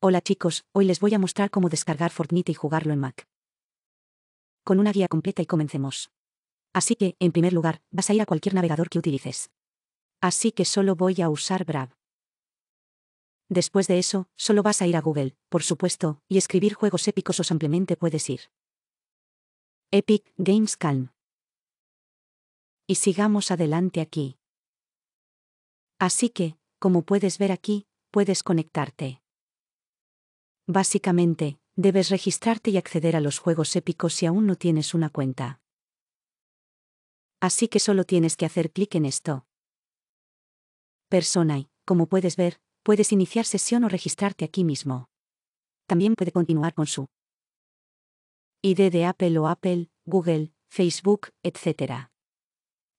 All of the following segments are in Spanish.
Hola chicos, hoy les voy a mostrar cómo descargar Fortnite y jugarlo en Mac. Con una guía completa y comencemos. Así que, en primer lugar, vas a ir a cualquier navegador que utilices. Así que solo voy a usar Brav. Después de eso, solo vas a ir a Google, por supuesto, y escribir juegos épicos o simplemente puedes ir. Epic Games Calm. Y sigamos adelante aquí. Así que, como puedes ver aquí, puedes conectarte. Básicamente, debes registrarte y acceder a los juegos épicos si aún no tienes una cuenta. Así que solo tienes que hacer clic en esto. y, como puedes ver, puedes iniciar sesión o registrarte aquí mismo. También puede continuar con su ID de Apple o Apple, Google, Facebook, etc.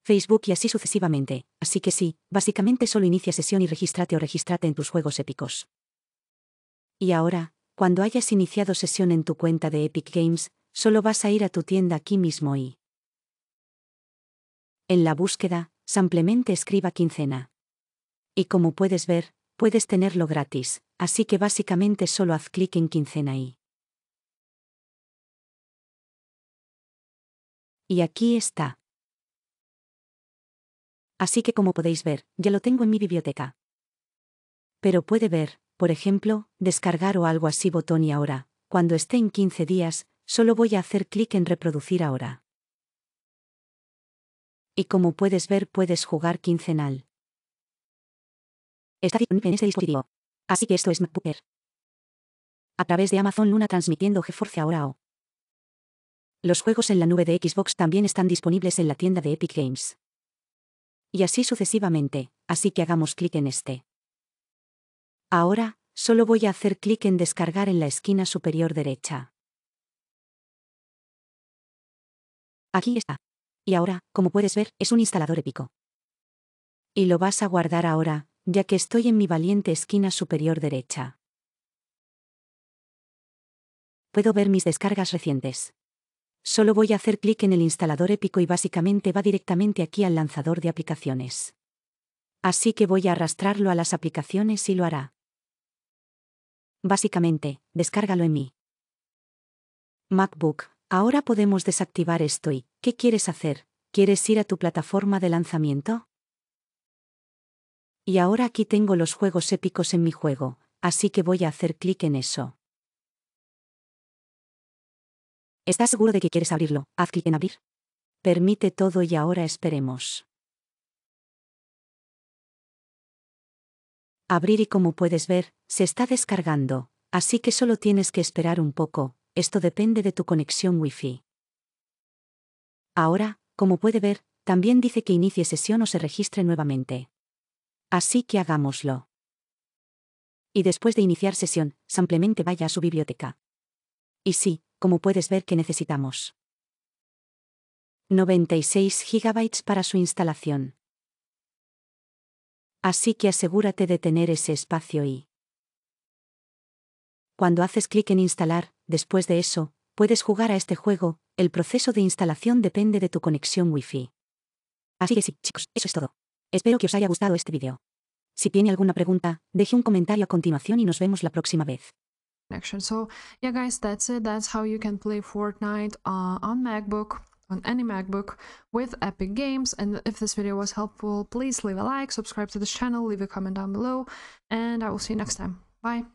Facebook y así sucesivamente, así que sí, básicamente solo inicia sesión y regístrate o regístrate en tus juegos épicos. Y ahora, cuando hayas iniciado sesión en tu cuenta de Epic Games, solo vas a ir a tu tienda aquí mismo y... En la búsqueda, simplemente escriba quincena. Y como puedes ver, puedes tenerlo gratis, así que básicamente solo haz clic en quincena y... Y aquí está. Así que como podéis ver, ya lo tengo en mi biblioteca. Pero puede ver, por ejemplo, descargar o algo así botón y ahora, cuando esté en 15 días, solo voy a hacer clic en reproducir ahora. Y como puedes ver puedes jugar quincenal. Está disponible en este dispositivo. Así que esto es MacBooker. A través de Amazon Luna transmitiendo GeForce ahora o. Los juegos en la nube de Xbox también están disponibles en la tienda de Epic Games. Y así sucesivamente, así que hagamos clic en este. Ahora, solo voy a hacer clic en descargar en la esquina superior derecha. Aquí está. Y ahora, como puedes ver, es un instalador épico. Y lo vas a guardar ahora, ya que estoy en mi valiente esquina superior derecha. Puedo ver mis descargas recientes. Solo voy a hacer clic en el instalador épico y básicamente va directamente aquí al lanzador de aplicaciones. Así que voy a arrastrarlo a las aplicaciones y lo hará. Básicamente, descárgalo en mi MacBook. Ahora podemos desactivar esto y, ¿qué quieres hacer? ¿Quieres ir a tu plataforma de lanzamiento? Y ahora aquí tengo los juegos épicos en mi juego, así que voy a hacer clic en eso. ¿Estás seguro de que quieres abrirlo? Haz clic en abrir. Permite todo y ahora esperemos. abrir y como puedes ver, se está descargando, así que solo tienes que esperar un poco, esto depende de tu conexión Wi-Fi. Ahora, como puede ver, también dice que inicie sesión o se registre nuevamente. Así que hagámoslo. Y después de iniciar sesión, simplemente vaya a su biblioteca. Y sí, como puedes ver que necesitamos 96 GB para su instalación. Así que asegúrate de tener ese espacio y... Cuando haces clic en instalar, después de eso, puedes jugar a este juego, el proceso de instalación depende de tu conexión Wi-Fi. Así que sí, chicos, eso es todo. Espero que os haya gustado este vídeo. Si tiene alguna pregunta, deje un comentario a continuación y nos vemos la próxima vez. on any MacBook with Epic Games. And if this video was helpful, please leave a like, subscribe to this channel, leave a comment down below, and I will see you next time. Bye!